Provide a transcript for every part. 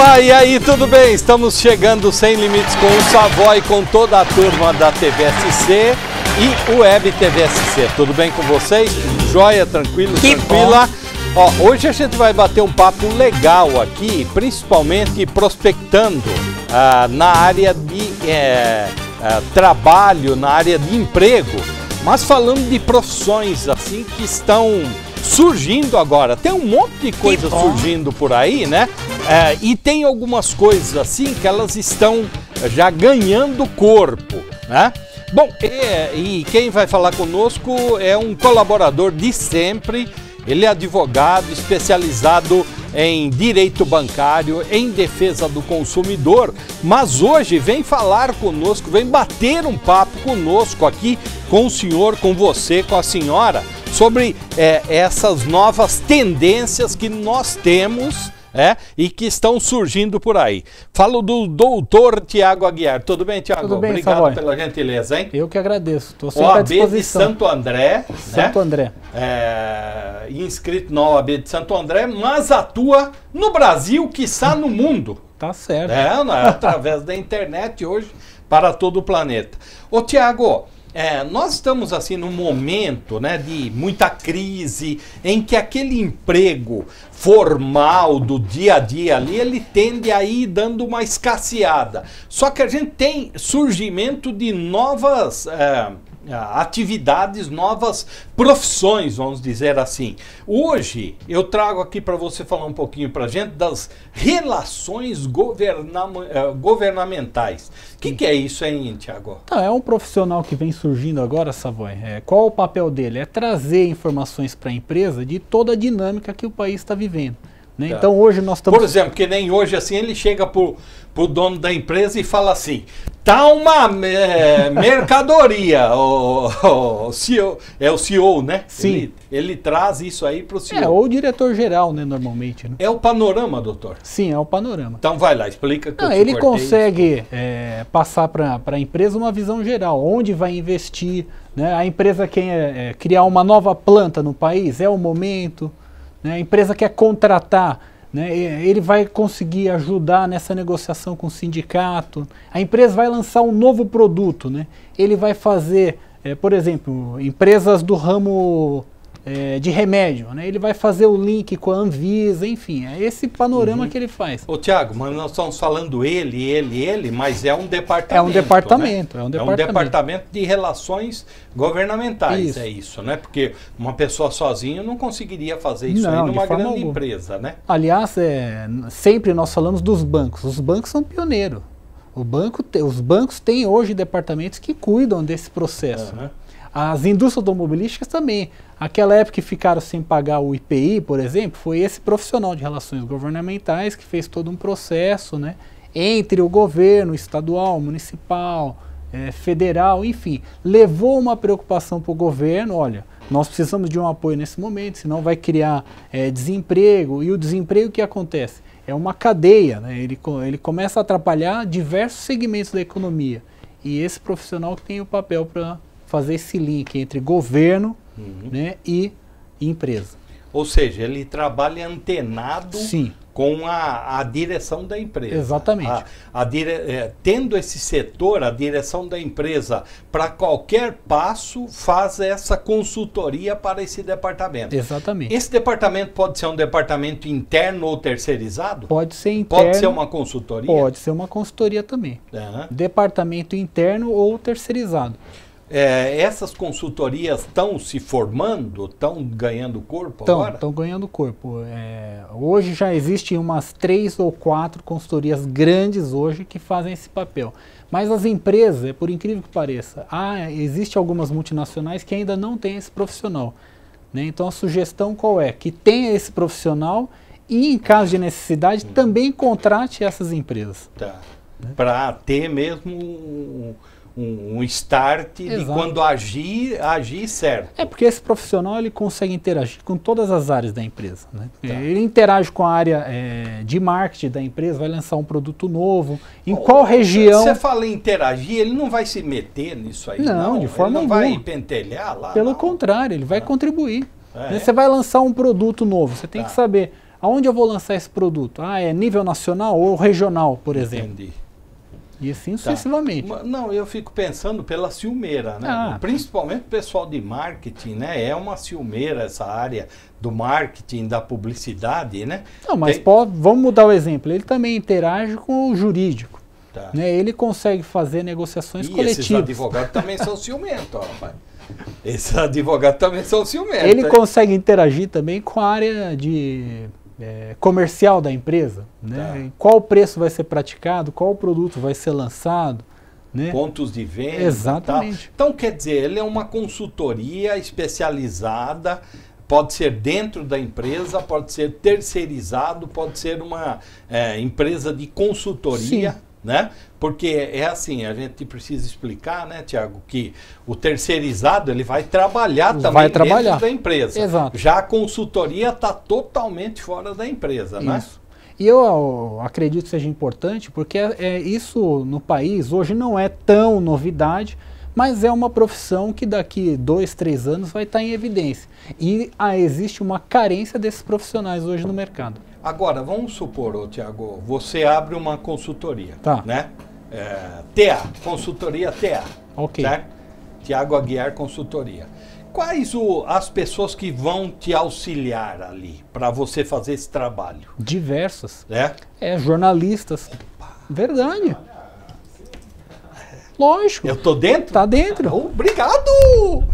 Opa, e aí, tudo bem? Estamos chegando sem limites com o Savoy, com toda a turma da TVSC e Web TVSC. Tudo bem com vocês? Joia, tranquilo, que tranquila? Ó, hoje a gente vai bater um papo legal aqui, principalmente prospectando ah, na área de eh, eh, trabalho, na área de emprego, mas falando de profissões assim que estão surgindo agora. Tem um monte de coisa surgindo por aí, né? É, e tem algumas coisas assim que elas estão eh, já ganhando corpo, né? Bom, e, e quem vai falar conosco é um colaborador de sempre. Ele é advogado especializado em direito bancário, em defesa do consumidor, mas hoje vem falar conosco, vem bater um papo conosco aqui, com o senhor, com você, com a senhora sobre é, essas novas tendências que nós temos é, e que estão surgindo por aí. Falo do doutor Tiago Aguiar. Tudo bem, Tiago? Tudo bem, Obrigado Savoy. pela gentileza, hein? Eu que agradeço. Estou sempre OAB à disposição. de Santo André. Né? Santo né? André. É, inscrito na OAB de Santo André, mas atua no Brasil, que está no mundo. tá certo. É, é, através da internet hoje para todo o planeta. Ô, Tiago, é, nós estamos assim num momento né, de muita crise, em que aquele emprego formal do dia a dia ali, ele tende a ir dando uma escasseada. Só que a gente tem surgimento de novas. É ah, atividades, novas profissões, vamos dizer assim. Hoje eu trago aqui para você falar um pouquinho para gente das relações governa eh, governamentais. O que, que, é isso, hein, Tiago? Tá, é um profissional que vem surgindo agora, Savoy. É, qual o papel dele? É trazer informações para a empresa de toda a dinâmica que o país está vivendo. Né? Tá. Então hoje nós estamos. Por exemplo, que nem hoje assim ele chega para o dono da empresa e fala assim: Tá uma é, mercadoria. o, o CEO, é o CEO, né? Sim. Ele, ele traz isso aí para o CEO. É, ou o diretor-geral, né, normalmente. Né? É o panorama, doutor? Sim, é o panorama. Então vai lá, explica. Que Não, ele cortei. consegue é, passar para a empresa uma visão geral, onde vai investir, né? a empresa quer é, criar uma nova planta no país, é o momento, né? a empresa quer contratar né? Ele vai conseguir ajudar nessa negociação com o sindicato. A empresa vai lançar um novo produto. Né? Ele vai fazer, é, por exemplo, empresas do ramo é, de remédio, né? Ele vai fazer o link com a Anvisa, enfim, é esse panorama uhum. que ele faz. Ô Tiago, mas nós estamos falando ele, ele, ele, mas é um departamento. É um né? departamento, né? é um departamento. É um departamento de relações governamentais, isso. é isso, né? Porque uma pessoa sozinha não conseguiria fazer isso não, aí numa grande alguma. empresa, né? Aliás, é, sempre nós falamos dos bancos. Os bancos são pioneiros. O banco te, os bancos têm hoje departamentos que cuidam desse processo. Uhum. Né? As indústrias automobilísticas também. Aquela época que ficaram sem pagar o IPI, por exemplo, foi esse profissional de relações governamentais que fez todo um processo né, entre o governo estadual, municipal, é, federal, enfim. Levou uma preocupação para o governo, olha, nós precisamos de um apoio nesse momento, senão vai criar é, desemprego. E o desemprego o que acontece? É uma cadeia, né? ele, ele começa a atrapalhar diversos segmentos da economia. E esse profissional que tem o papel para fazer esse link entre governo uhum. né, e empresa. Ou seja, ele trabalha antenado Sim. com a, a direção da empresa. Exatamente. A, a dire, é, tendo esse setor, a direção da empresa, para qualquer passo, faz essa consultoria para esse departamento. Exatamente. Esse departamento pode ser um departamento interno ou terceirizado? Pode ser interno. Pode ser uma consultoria? Pode ser uma consultoria também. Uhum. Departamento interno ou terceirizado. É, essas consultorias estão se formando, estão ganhando corpo tão, agora? Estão ganhando corpo. É, hoje já existem umas três ou quatro consultorias grandes hoje que fazem esse papel. Mas as empresas, é, por incrível que pareça, há, existe algumas multinacionais que ainda não têm esse profissional. Né? Então a sugestão qual é? Que tenha esse profissional e, em caso de necessidade, hum. também contrate essas empresas. Tá. Né? Para ter mesmo um, um start Exato. de quando agir, agir certo. É porque esse profissional ele consegue interagir com todas as áreas da empresa. Né? Tá. Ele interage com a área é, de marketing da empresa, vai lançar um produto novo, em oh, qual região... Se você fala em interagir, ele não vai se meter nisso aí, não? não. de forma ele não vai pentelhar lá? Pelo não. contrário, ele vai ah. contribuir. É. Né, você vai lançar um produto novo, você tem tá. que saber aonde eu vou lançar esse produto. Ah, é nível nacional ou regional, por exemplo. Entendi. E assim tá. sucessivamente. Não, eu fico pensando pela ciumeira, né? Ah, tá. Principalmente o pessoal de marketing, né? É uma ciumeira essa área do marketing, da publicidade, né? Não, mas Tem... pode, vamos mudar o exemplo. Ele também interage com o jurídico. Tá. Né? Ele consegue fazer negociações e coletivas. Esses advogados também são ciumentos, rapaz. Esses advogados também são ciumentos. Ele hein? consegue interagir também com a área de é, comercial da empresa, né? Tá. Qual preço vai ser praticado, qual produto vai ser lançado, né? Pontos de venda. Exatamente. Então, quer dizer, ele é uma consultoria especializada, pode ser dentro da empresa, pode ser terceirizado, pode ser uma é, empresa de consultoria. Sim né? Porque é assim, a gente precisa explicar, né, Tiago, que o terceirizado ele vai trabalhar também vai trabalhar. dentro da empresa. Exato. Já a consultoria está totalmente fora da empresa, né? isso. né? E eu, eu acredito que seja importante, porque é, é, isso no país hoje não é tão novidade, mas é uma profissão que daqui dois, três anos vai estar tá em evidência. E ah, existe uma carência desses profissionais hoje no mercado. Agora, vamos supor, Tiago, você abre uma consultoria. Tá. Né? É, TA, consultoria TA. Ok. Certo? Tiago Aguiar Consultoria. Quais o, as pessoas que vão te auxiliar ali para você fazer esse trabalho? Diversas. É? É, jornalistas. Opa. Verdade. Lógico. Eu tô dentro? Tá dentro. Ah, obrigado!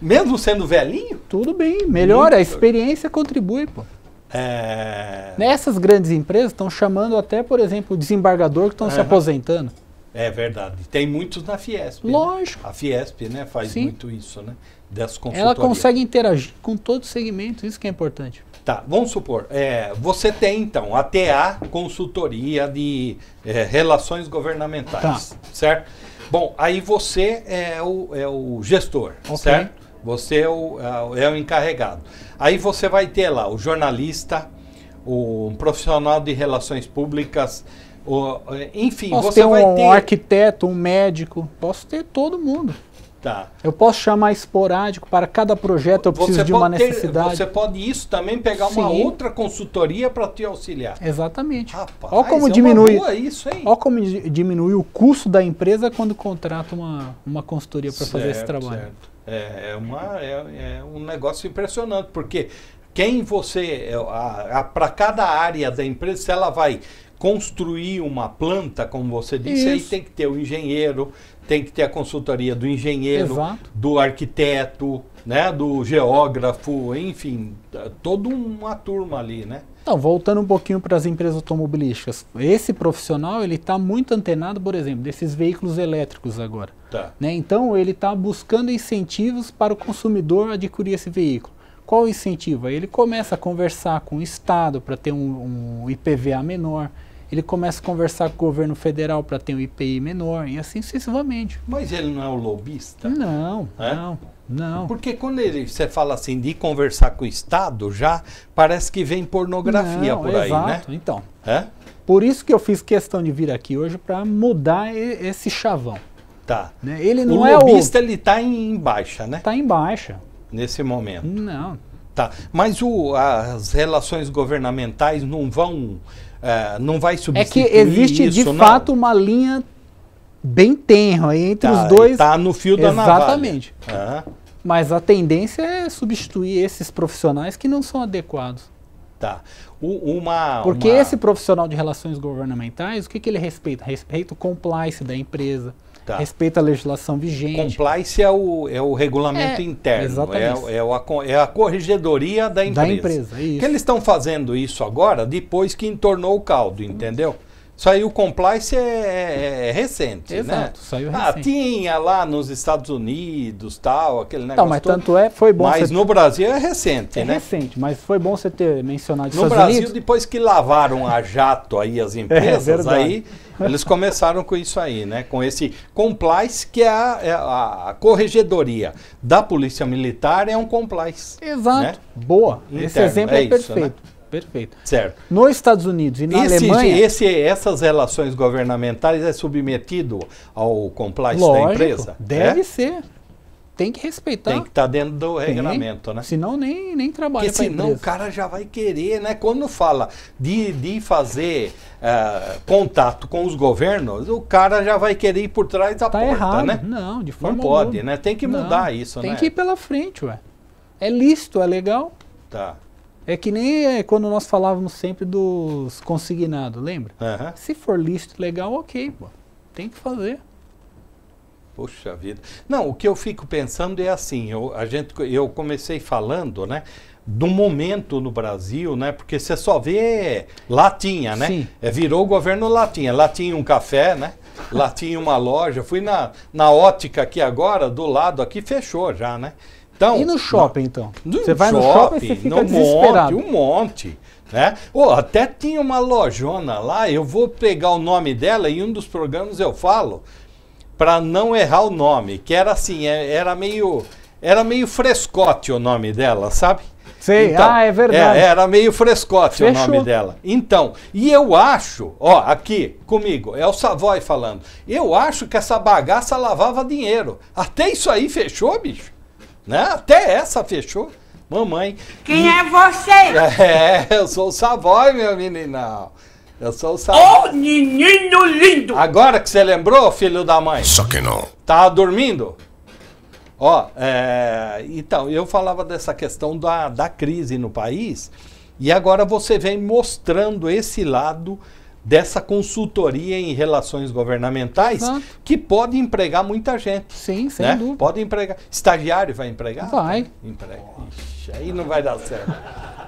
Mesmo sendo velhinho? Tudo bem, melhora, a experiência contribui, pô. É... Nessas grandes empresas estão chamando até, por exemplo, o desembargador que estão uhum. se aposentando. É verdade. Tem muitos na Fiesp. Né? Lógico. Né? A Fiesp né, faz Sim. muito isso, né? Das Ela consegue interagir com todos os segmentos isso que é importante. Tá, vamos supor, é, você tem então a TA Consultoria de é, Relações Governamentais, tá. certo? Bom, aí você é o, é o gestor, okay. certo? Você é o, é o encarregado. Aí você vai ter lá o jornalista, o um profissional de relações públicas, o, é, enfim, posso você ter um, vai ter um arquiteto, um médico, posso ter todo mundo. Tá. Eu posso chamar esporádico para cada projeto, eu preciso você de uma ter, necessidade. Você pode isso também pegar Sim. uma outra consultoria para te auxiliar. Exatamente. Rapaz, olha como é diminui. Isso, olha como diminui o custo da empresa quando contrata uma, uma consultoria para fazer esse trabalho. Certo. É, é, uma, é, é um negócio impressionante, porque quem você. É, Para cada área da empresa, se ela vai construir uma planta, como você disse, Isso. aí tem que ter o engenheiro, tem que ter a consultoria do engenheiro, Exato. do arquiteto, né, do geógrafo, enfim, toda uma turma ali, né? Então, voltando um pouquinho para as empresas automobilísticas, esse profissional ele está muito antenado, por exemplo, desses veículos elétricos agora. Tá. Né? Então, ele está buscando incentivos para o consumidor adquirir esse veículo. Qual o incentivo? Ele começa a conversar com o Estado para ter um, um IPVA menor ele começa a conversar com o governo federal para ter um IPI menor e assim sucessivamente. Mas ele não é o lobista? Não, é? não, não. Porque quando ele, você fala assim de conversar com o Estado, já parece que vem pornografia não, por aí, né? exato. né? Então, é? por isso que eu fiz questão de vir aqui hoje para mudar esse chavão. Tá. Né? Ele não é o é lobista, o... ele está em baixa, né? Está em baixa. Nesse momento. Não. Tá. Mas o, as relações governamentais não vão é, não vai substituir É que existe isso, de não. fato uma linha bem tenra entre tá, os dois. Está no fio da Exatamente. Uhum. Mas a tendência é substituir esses profissionais que não são adequados. Tá. O, uma, Porque uma... esse profissional de relações governamentais, o que, que ele respeita? Respeita o compliance da empresa Tá. Respeita a legislação vigente. Compliance é o, é o regulamento é, interno, é exatamente. é, é, o, é a corregedoria da empresa. Da empresa, isso. Que eles estão fazendo isso agora depois que entornou o caldo, entendeu? Isso aí o compliance é, é, é recente, né? Exato, né? Saiu ah, recente. Ah, tinha lá nos Estados Unidos, tal, aquele tá, negócio. Não, mas todo. tanto é, foi bom. Mas no ter... Brasil é recente, é né? É recente, mas foi bom você ter mencionado isso. No Estados Brasil, Unidos. depois que lavaram a jato aí as é empresas, aí eles começaram com isso aí, né? Com esse compliance que é, é a, a corregedoria da Polícia Militar é um compliance. Exato. Né? Boa. Interno. Esse exemplo é, perfeito. É isso, né? Perfeito. Certo. Nos Estados Unidos e na esse, Alemanha... Esse, essas relações governamentais é submetido ao compliance lógico, da empresa? É? deve é? ser. Tem que respeitar. Tem que estar tá dentro do Tem. regulamento, né? Senão nem, nem trabalha Porque senão o cara já vai querer, né? Quando fala de, de fazer uh, contato com os governos, o cara já vai querer ir por trás da tá porta, errado. né? Não, de forma Não pode, alguma. né? Tem que mudar Não, isso, tem né? Tem que ir pela frente, ué. É lícito, é legal. Tá. É que nem é, quando nós falávamos sempre dos consignados, lembra? Uhum. Se for lícito legal, ok, pô. Tem que fazer. Poxa vida. Não, o que eu fico pensando é assim, eu, a gente, eu comecei falando, né? Do momento no Brasil, né? Porque você só vê latinha, né? Sim. É, virou o governo latinha. Latinha um café, né? Latinha uma loja. Fui na, na ótica aqui agora, do lado aqui, fechou já, né? Então, e no shopping, então? No você vai shopping, no shopping e você fica no Monte, um monte. Né? Oh, até tinha uma lojona lá, eu vou pegar o nome dela e um dos programas eu falo para não errar o nome, que era assim, é, era meio era meio frescote o nome dela, sabe? Sei, então, ah, é verdade. É, era meio frescote Fechou. o nome dela. Então, e eu acho, ó, aqui comigo, é o Savoy falando, eu acho que essa bagaça lavava dinheiro. Até isso aí fechou, bicho. Né? Até essa fechou. Mamãe. Quem e... é você? É, eu sou o Savoy, meu meninão. Eu sou o Savoy. Ô, menino lindo! Agora que você lembrou, filho da mãe? Só que não. tá dormindo? Ó, é... então, eu falava dessa questão da, da crise no país e agora você vem mostrando esse lado dessa consultoria em relações governamentais Exato. que pode empregar muita gente. Sim, sem né? dúvida. Pode empregar. Estagiário vai empregar? Vai. Emprega. Ixi, aí não vai dar certo.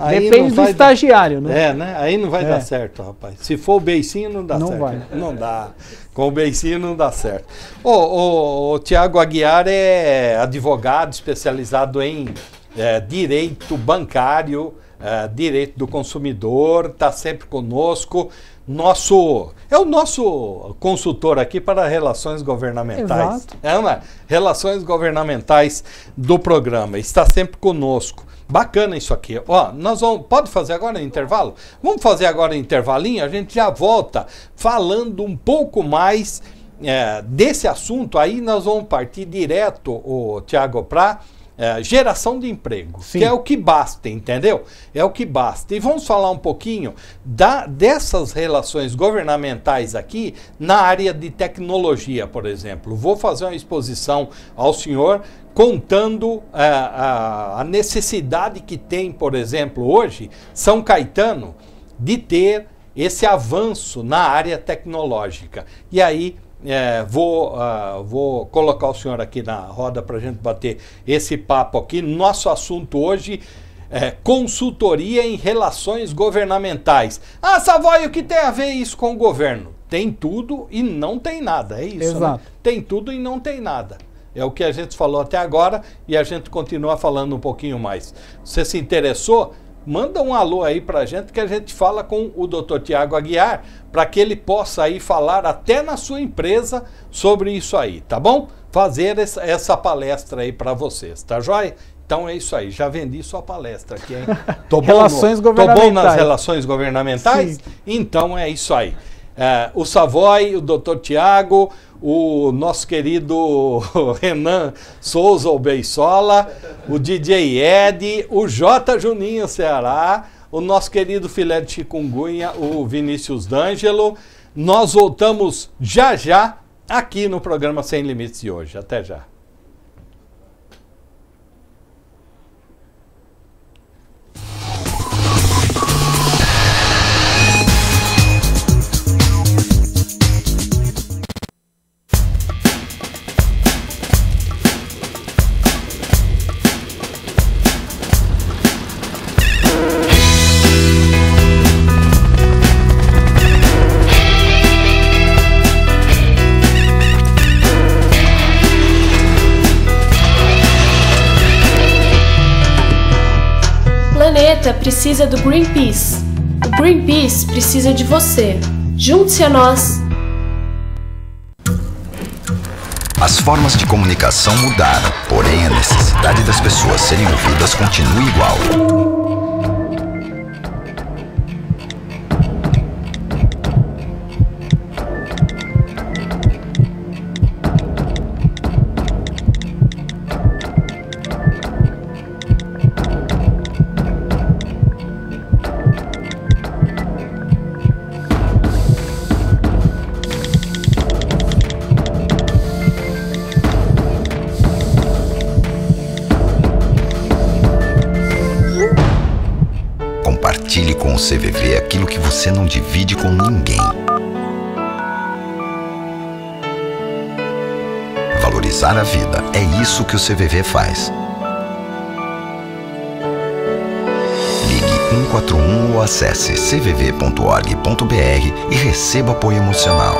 Aí Depende do estagiário, dar... né? É, né? Aí não vai é. dar certo, rapaz. Se for o beicinho, não dá não certo. Vai. Não dá. Com o beicinho não dá certo. O, o, o Tiago Aguiar é advogado especializado em é, direito bancário ah, direito do consumidor, está sempre conosco. Nosso é o nosso consultor aqui para relações governamentais. Exato. É, é relações governamentais do programa. Está sempre conosco. Bacana isso aqui. Ó, nós vamos. Pode fazer agora o intervalo? Vamos fazer agora o intervalinho, a gente já volta falando um pouco mais é, desse assunto. Aí nós vamos partir direto, o Tiago, para é, geração de emprego, Sim. que é o que basta, entendeu? É o que basta. E vamos falar um pouquinho da, dessas relações governamentais aqui na área de tecnologia, por exemplo. Vou fazer uma exposição ao senhor contando é, a, a necessidade que tem, por exemplo, hoje, São Caetano, de ter esse avanço na área tecnológica. E aí é, vou, uh, vou colocar o senhor aqui na roda para a gente bater esse papo aqui. Nosso assunto hoje é consultoria em relações governamentais. Ah, Savoy, o que tem a ver isso com o governo? Tem tudo e não tem nada, é isso? Né? Exato. Né? Tem tudo e não tem nada. É o que a gente falou até agora e a gente continua falando um pouquinho mais. Você se interessou? manda um alô aí para a gente que a gente fala com o Dr. Tiago Aguiar para que ele possa aí falar até na sua empresa sobre isso aí, tá bom? Fazer essa palestra aí para vocês, tá joia? Então é isso aí, já vendi sua palestra aqui, hein? Tô bom, relações no, governamentais. Tô bom nas relações governamentais? Sim. Então é isso aí. É, o Savoy, o doutor Tiago, o nosso querido Renan Souza, o o DJ Ed, o J Juninho Ceará, o nosso querido filé de chikungunya, o Vinícius D'Angelo. Nós voltamos já já aqui no programa Sem Limites de hoje. Até já. planeta precisa do Greenpeace. O Greenpeace precisa de você. Junte-se a nós. As formas de comunicação mudaram, porém a necessidade das pessoas serem ouvidas continua igual. abraçar a vida. É isso que o CVV faz. Ligue 141 ou acesse cvv.org.br e receba apoio emocional.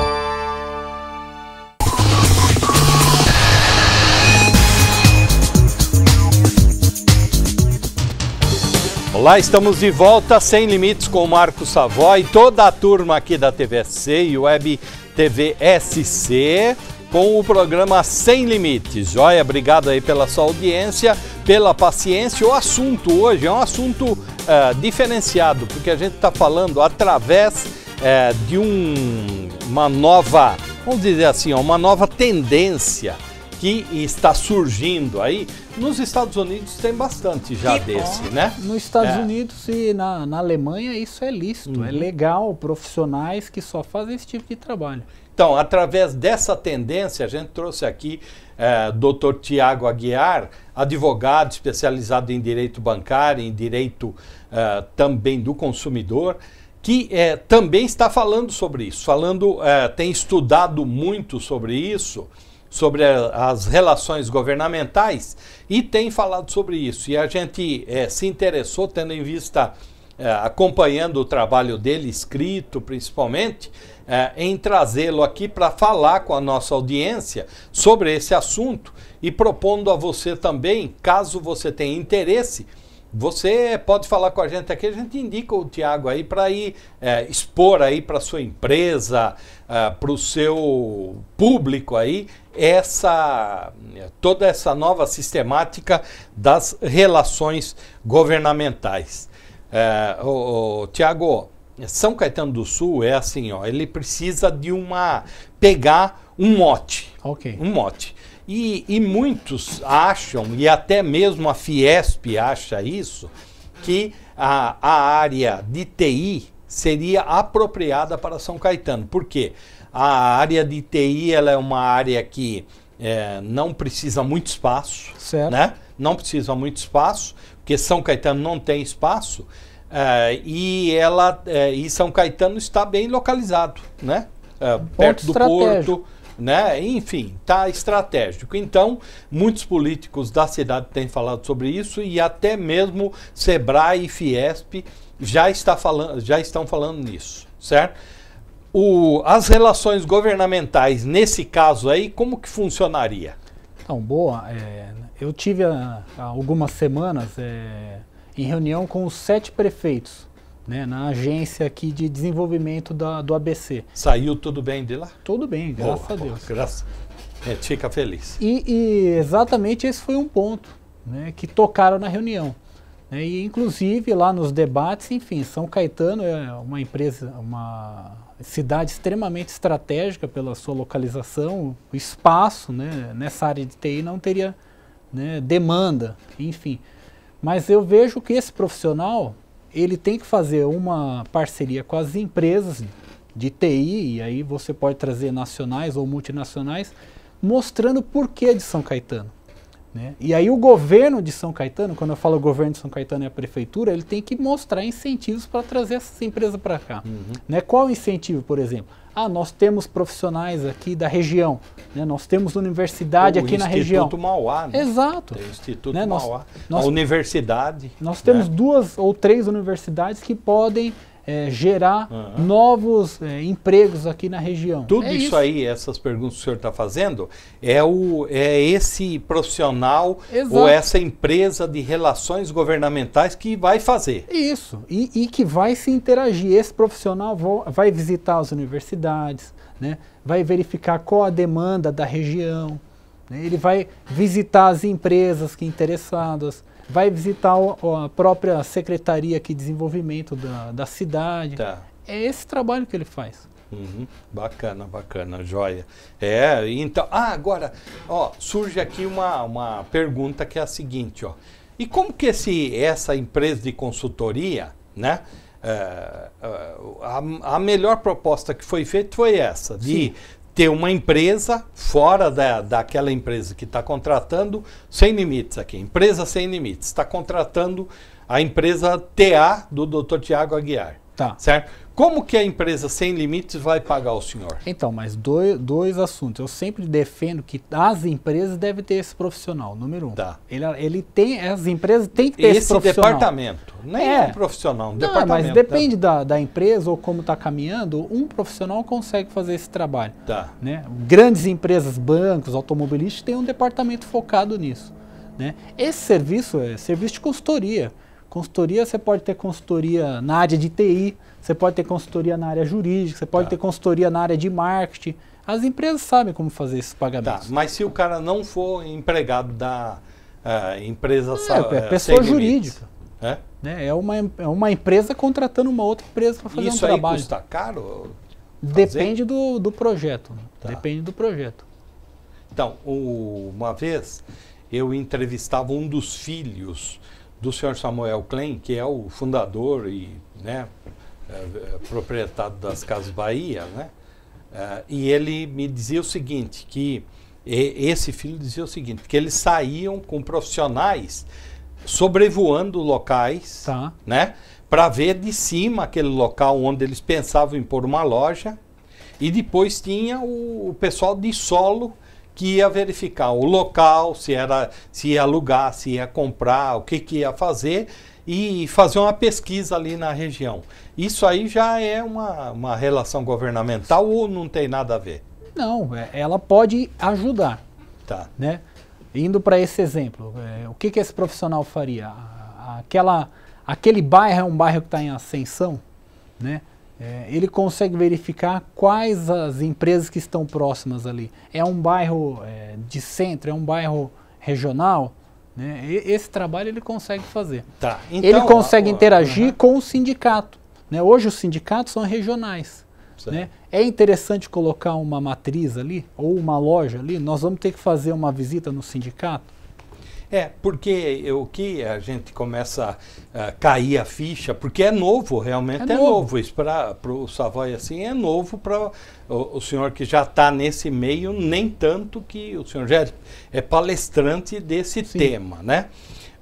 Olá, estamos de volta sem limites com o Marco Savoy, toda a turma aqui da TVSC e Web TVSC com o programa Sem Limites. Joia, obrigado aí pela sua audiência, pela paciência. O assunto hoje é um assunto uh, diferenciado, porque a gente está falando através uh, de um, uma nova, vamos dizer assim, uma nova tendência que está surgindo aí. Nos Estados Unidos tem bastante já que desse, bom. né? Nos Estados é. Unidos e na, na, Alemanha isso é lícito, é uhum. é legal, profissionais que só fazem esse tipo de trabalho. Então, através dessa tendência, a gente trouxe aqui é, Dr. Tiago Aguiar, advogado especializado em direito bancário, em direito é, também do consumidor, que é, também está falando sobre isso, falando, é, tem estudado muito sobre isso sobre as relações governamentais e tem falado sobre isso. E a gente é, se interessou, tendo em vista, é, acompanhando o trabalho dele, escrito principalmente, é, em trazê-lo aqui para falar com a nossa audiência sobre esse assunto e propondo a você também, caso você tenha interesse, você pode falar com a gente aqui, a gente indica o Tiago aí para ir é, expor aí para sua empresa, ah, para o seu público aí essa toda essa nova sistemática das relações governamentais. É, Tiago, São Caetano do Sul é assim, ó, ele precisa de uma pegar um mote, um mote. E, e muitos acham, e até mesmo a Fiesp acha isso, que a, a área de TI seria apropriada para São Caetano. Por quê? A área de TI ela é uma área que é, não precisa muito espaço, certo. né? Não precisa muito espaço, porque São Caetano não tem espaço é, e ela é, e São Caetano está bem localizado, né? É, perto do porto, né? Enfim, está estratégico. Então, muitos políticos da cidade têm falado sobre isso e até mesmo Sebrae e Fiesp já, está falando, já estão falando nisso, certo? O, as relações governamentais, nesse caso aí, como que funcionaria? Então, boa. É, eu tive há, há algumas semanas é, em reunião com os sete prefeitos né, na agência aqui de desenvolvimento da, do ABC. Saiu tudo bem de lá? Tudo bem, graças boa, a Deus. Boa, graças. É, fica feliz. E, e, exatamente esse foi um ponto né, que tocaram na reunião. Né? E, inclusive, lá nos debates, enfim, São Caetano é uma empresa, uma cidade extremamente estratégica pela sua localização, o espaço né, nessa área de TI não teria né, demanda, enfim. Mas eu vejo que esse profissional, ele tem que fazer uma parceria com as empresas de TI, e aí você pode trazer nacionais ou multinacionais, mostrando o porquê de São Caetano. Né? E aí o governo de São Caetano, quando eu falo governo de São Caetano e a prefeitura, ele tem que mostrar incentivos para trazer essas empresas para cá. Uhum. Né? Qual o incentivo, por exemplo? Ah, nós temos profissionais aqui da região, né? nós temos universidade o aqui Instituto na região. Instituto Mauá, né? Exato. Tem o Instituto né? Mauá, nós, nós, a universidade. Nós temos né? duas ou três universidades que podem é, gerar uhum. novos é, empregos aqui na região. Tudo é isso, isso, aí, essas perguntas que o senhor está fazendo, é, o, é esse profissional Exato. ou essa empresa de relações governamentais que vai fazer. Isso, e, e que vai se interagir. Esse profissional vai visitar as universidades, né? vai verificar qual a demanda da região, né? ele vai visitar as empresas que interessadas vai visitar a própria secretaria aqui de desenvolvimento da, da cidade. Tá. É esse trabalho que ele faz. Uhum. Bacana, bacana, joia. É, então. Ah, agora, ó, surge aqui uma, uma pergunta que é a seguinte, ó. E como que esse, essa empresa de consultoria, né? Eh, eh, a, a, melhor proposta que foi feita foi essa, de Sim ter uma empresa fora da, daquela empresa que está contratando sem limites aqui. Empresa sem limites. Está contratando a empresa TA do Dr. Tiago Aguiar. Tá. Certo? Como que a empresa sem limites vai pagar o senhor? Então, mas dois, dois assuntos. Eu sempre defendo que as empresas devem ter esse profissional, número um. Tá. Ele, ele tem, as empresas têm que ter esse, esse profissional. departamento. Nem é. um profissional, um Não, departamento. Mas tá. depende tá. da, da empresa ou como está caminhando, um profissional consegue fazer esse trabalho. Tá. Né? Grandes empresas, bancos, automobilistas, têm um departamento focado nisso. Né? Esse serviço é serviço de consultoria. Consultoria, você pode ter consultoria na área de TI, você pode ter consultoria na área jurídica, você pode tá. ter consultoria na área de marketing. As empresas sabem como fazer esses pagamentos. Tá, mas se o cara não for empregado da é, empresa... É, é, é pessoa jurídica. É? Né? É, uma, é uma empresa contratando uma outra empresa para fazer Isso um trabalho. Isso aí custa caro? Fazer? Depende do, do projeto. Né? Tá. Depende do projeto. Então, o, uma vez eu entrevistava um dos filhos do senhor Samuel Klein, que é o fundador e né, é, é, proprietário das Casas Bahia, né? É, e ele me dizia o seguinte, que esse filho dizia o seguinte, que eles saíam com profissionais sobrevoando locais, tá. né? Para ver de cima aquele local onde eles pensavam em pôr uma loja. E depois tinha o, o pessoal de solo que ia verificar o local, se era se ia alugar, se ia comprar, o que, que ia fazer e fazer uma pesquisa ali na região. Isso aí já é uma, uma relação governamental ou não tem nada a ver? Não, é, ela pode ajudar. Tá. Né? Indo para esse exemplo, é, o que, que esse profissional faria? Aquela, aquele bairro é um bairro que está em ascensão, né? É, ele consegue verificar quais as empresas que estão próximas ali. É um bairro é, de centro, é um bairro regional. Né? E, esse trabalho ele consegue fazer. Tá. Então, ele consegue interagir uhum. com o sindicato. Né? Hoje os sindicatos são regionais. Né? É interessante colocar uma matriz ali ou uma loja ali. Nós vamos ter que fazer uma visita no sindicato é, porque o que a gente começa a, cair a ficha, porque é novo, realmente é, é novo. novo. Isso para o Savoy assim é novo para o, o, senhor que já está nesse meio, nem tanto que o senhor já é, é palestrante desse Sim. tema, né?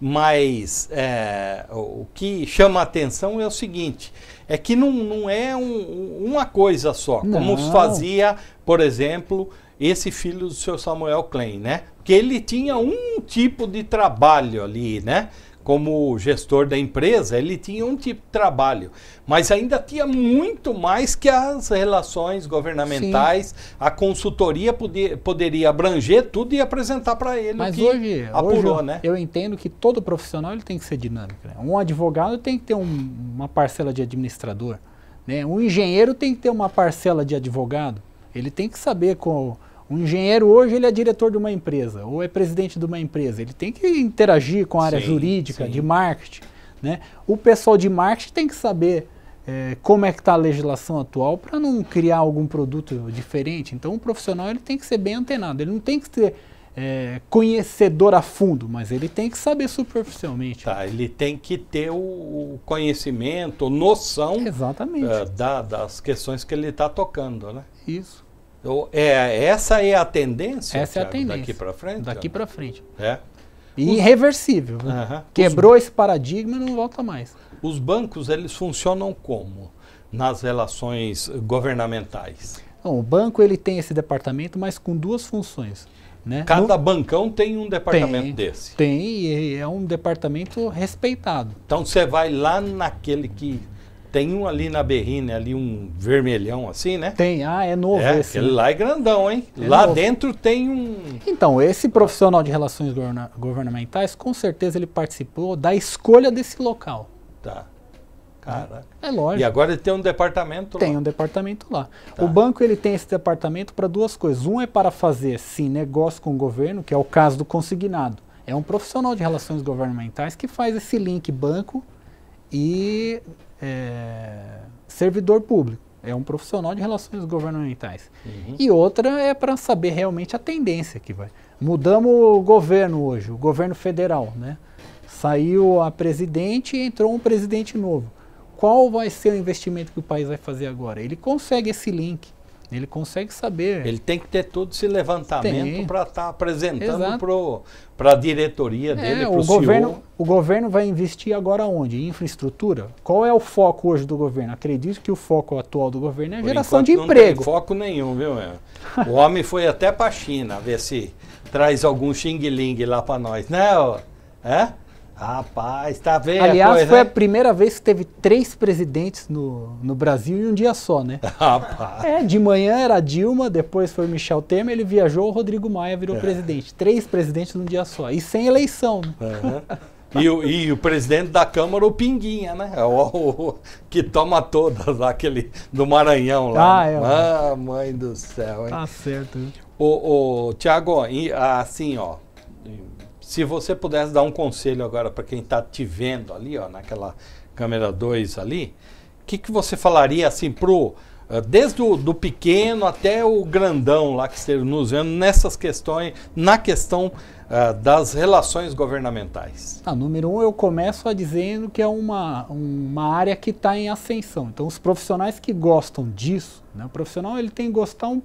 Mas é, o que chama a atenção é o seguinte: é que não, não é um, uma coisa só, não. como fazia, por exemplo, esse filho do seu Samuel Klein, né? Que ele tinha um tipo de trabalho ali, né? Como gestor da empresa, ele tinha um tipo de trabalho, mas ainda tinha muito mais que as relações governamentais. Sim. A consultoria podia, poderia abranger tudo e apresentar para ele. Mas hoje, apurou, hoje eu, né? eu entendo que todo profissional ele tem que ser dinâmico. Né? Um advogado tem que ter um, uma parcela de administrador, né? Um engenheiro tem que ter uma parcela de advogado. Ele tem que saber com um engenheiro hoje ele é diretor de uma empresa ou é presidente de uma empresa. Ele tem que interagir com a área sim, jurídica, sim. de marketing. Né? O pessoal de marketing tem que saber é, como é que está a legislação atual para não criar algum produto diferente. Então o profissional ele tem que ser bem antenado. Ele não tem que ser é, conhecedor a fundo, mas ele tem que saber superficialmente. Tá, ele tem que ter o conhecimento, noção Exatamente. Uh, da, das questões que ele está tocando, né? Isso é, essa é a tendência? Essa Thiago, é a tendência. Daqui para frente? Daqui para frente. É. irreversível. Uhum. Quebrou Os... esse paradigma não volta mais. Os bancos, eles funcionam como nas relações governamentais? Não, o banco ele tem esse departamento, mas com duas funções. Né? Cada no... bancão tem um departamento tem, desse. Tem, e é um departamento respeitado. Então você vai lá naquele que tem um ali na Berrine, ali um vermelhão assim, né? Tem, ah, é novo é, esse. Aquele né? lá é grandão, hein? É lá novo. dentro tem um. Então, esse profissional de relações governa governamentais, com certeza ele participou da escolha desse local. Tá. Né? Caraca. É lógico. E agora ele tem um departamento tem lá. Tem um departamento lá. Tá. O banco ele tem esse departamento para duas coisas. Um é para fazer, sim, negócio com o governo, que é o caso do consignado. É um profissional de relações governamentais que faz esse link banco e é, servidor público, é um profissional de relações governamentais. Uhum. E outra é para saber realmente a tendência que vai. Mudamos o governo hoje, o governo federal, né? Saiu a presidente e entrou um presidente novo. Qual vai ser o investimento que o país vai fazer agora? Ele consegue esse link. Ele consegue saber. Ele tem que ter todo esse levantamento para estar tá apresentando para a diretoria é, dele, para o governo. CEO. O governo vai investir agora onde? Em infraestrutura? Qual é o foco hoje do governo? Acredito que o foco atual do governo é a geração de emprego. Não tem foco nenhum, viu? o homem foi até para a China ver se traz algum xing-ling lá para nós. Né? É? Rapaz, tá vendo? Aliás, a coisa, foi a primeira vez que teve três presidentes no, no Brasil em um dia só, né? Rapaz. É, de manhã era Dilma, depois foi Michel Temer, ele viajou, o Rodrigo Maia virou é. presidente. Três presidentes num dia só. E sem eleição, né? Uhum. e, o, e o presidente da Câmara, o Pinguinha, né? É o, o, o que toma todas lá, aquele do Maranhão lá. Ah, é. Ah, mãe do céu, hein? Tá certo. O, o Tiago, ah, assim, ó se você pudesse dar um conselho agora para quem está te vendo ali, ó, naquela câmera 2 ali, o que, que você falaria assim pro eh, desde o do pequeno até o grandão lá que está nos vendo nessas questões, na questão uh, das relações governamentais? Ah, número um, eu começo a dizendo que é uma, uma área que está em ascensão. Então, os profissionais que gostam disso, né, o profissional ele tem que gostar um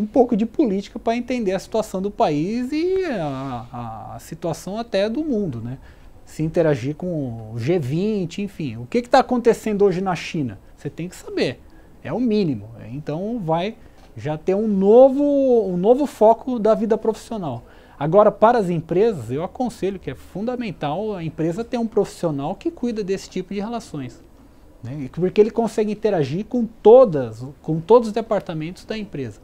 um pouco de política para entender a situação do país e a, a, situação até do mundo, né? Se interagir com o G20, enfim. O que está acontecendo hoje na China? Você tem que saber. É o mínimo. Então vai já ter um novo, um novo foco da vida profissional. Agora, para as empresas, eu aconselho que é fundamental a empresa ter um profissional que cuida desse tipo de relações. Né? Porque ele consegue interagir com todas, com todos os departamentos da empresa.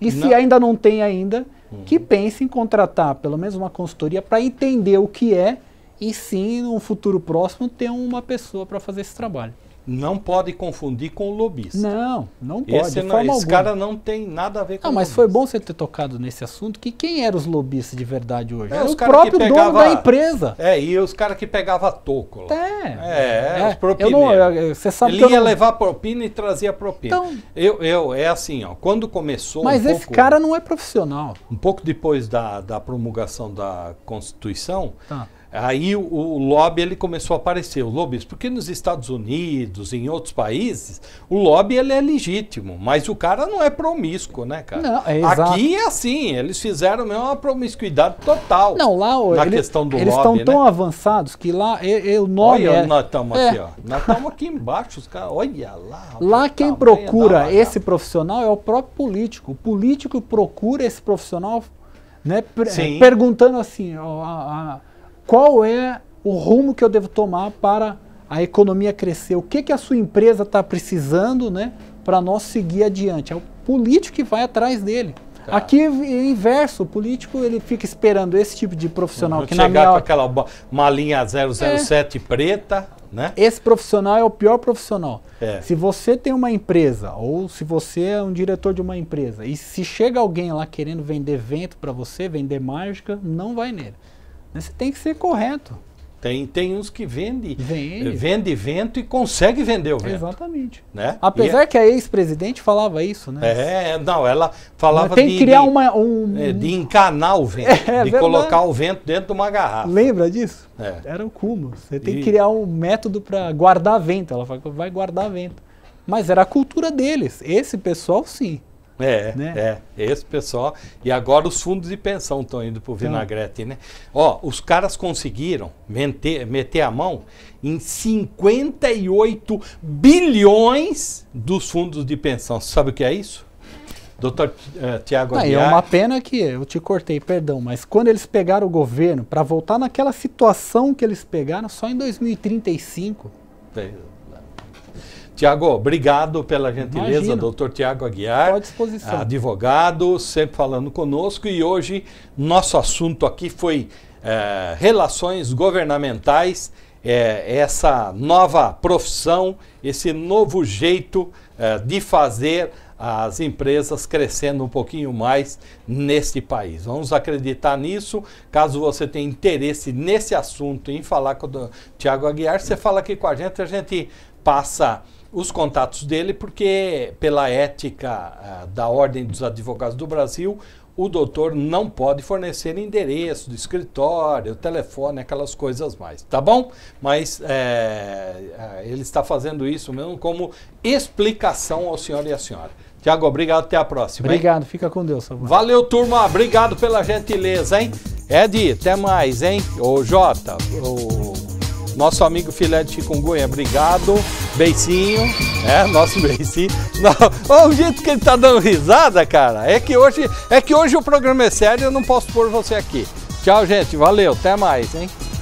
E não. se ainda não tem ainda, uhum. que pense em contratar pelo menos uma consultoria para entender o que é e sim, no futuro próximo, ter uma pessoa para fazer esse trabalho. Não pode confundir com o lobista. Não, não pode. Esse, não, esse cara não tem nada a ver com. Não, ah, mas foi bom você ter tocado nesse assunto. Que quem eram os lobistas de verdade hoje? É, era o próprio pegava, dono da empresa. É e os caras que pegava toco. É, é, é, os propineiros. Eu não, você sabe Ele que ia não... levar propina e trazia propina. Então, eu, eu é assim, ó. Quando começou. Mas um esse pouco, cara não é profissional. Um pouco depois da, da promulgação da Constituição. Tá. Aí o, o, lobby ele começou a aparecer, o lobby, porque nos Estados Unidos, em outros países, o lobby ele é legítimo, mas o cara não é promíscuo, né, cara? Não, é exato. Aqui é assim, eles fizeram mesmo uma promiscuidade total. Não, lá na ele, questão do eles lobby, estão né? tão avançados que lá é, é, o nome Olha, é... nós estamos aqui, é. ó. Nós estamos aqui embaixo, os caras, olha lá. Lá quem é procura esse profissional é o próprio político. O político procura esse profissional, né, Sim. perguntando assim, ó, a, a qual é o rumo que eu devo tomar para a economia crescer, o que, que a sua empresa está precisando né, para nós seguir adiante. É o político que vai atrás dele. Tá. Aqui é inverso, o político ele fica esperando esse tipo de profissional Não uhum. que chegar na minha... com aquela malinha 007 é. preta, né? Esse profissional é o pior profissional. É. Se você tem uma empresa ou se você é um diretor de uma empresa e se chega alguém lá querendo vender vento para você, vender mágica, não vai nele. Você tem que ser correto. Tem, tem uns que vende, vende, vende vento e consegue vender o vento. Exatamente. Né? Apesar e é que a ex-presidente falava isso, né? É, não, ela falava tem que de, criar de, uma, um... É, de encanar o vento, é, de verdade. colocar o vento dentro de uma garrafa. Lembra disso? É. Era o cúmulo. Você tem e... que criar um método para guardar vento. Ela fala que vai guardar vento. Mas era a cultura deles. Esse pessoal, sim. É, né? é, esse pessoal. E agora os fundos de pensão estão indo para o vinagrete, né? Ó, os caras conseguiram meter, meter a mão em 58 bilhões dos fundos de pensão. Você sabe o que é isso? Doutor uh, Tiago é Aguiar... É uma pena que eu te cortei, perdão, mas quando eles pegaram o governo, para voltar naquela situação que eles pegaram só em 2035... É. Tiago, obrigado pela gentileza, Imagina. doutor Tiago Aguiar, advogado, sempre falando conosco. E hoje nosso assunto aqui foi é, relações governamentais, é, essa nova profissão, esse novo jeito é, de fazer as empresas crescendo um pouquinho mais neste país. Vamos acreditar nisso. Caso você tenha interesse nesse assunto em falar com o Tiago Aguiar, você fala aqui com a gente, a gente passa os contatos dele, porque pela ética ah, da Ordem dos Advogados do Brasil, o doutor não pode fornecer endereço do escritório, telefone, aquelas coisas mais, tá bom? Mas é, ele está fazendo isso mesmo como explicação ao senhor e à senhora. Tiago, obrigado, até a próxima. Obrigado, hein? fica com Deus. Samuel. Valeu, turma, obrigado pela gentileza, hein? Ed, até mais, hein? Ô, Jota, ô... Nosso amigo filé de chikungunya, obrigado. Beicinho. É, nosso beicinho. olha o jeito que ele tá dando risada, cara. É que hoje, é que hoje o programa é sério, eu não posso pôr você aqui. Tchau, gente. Valeu. Até mais, hein?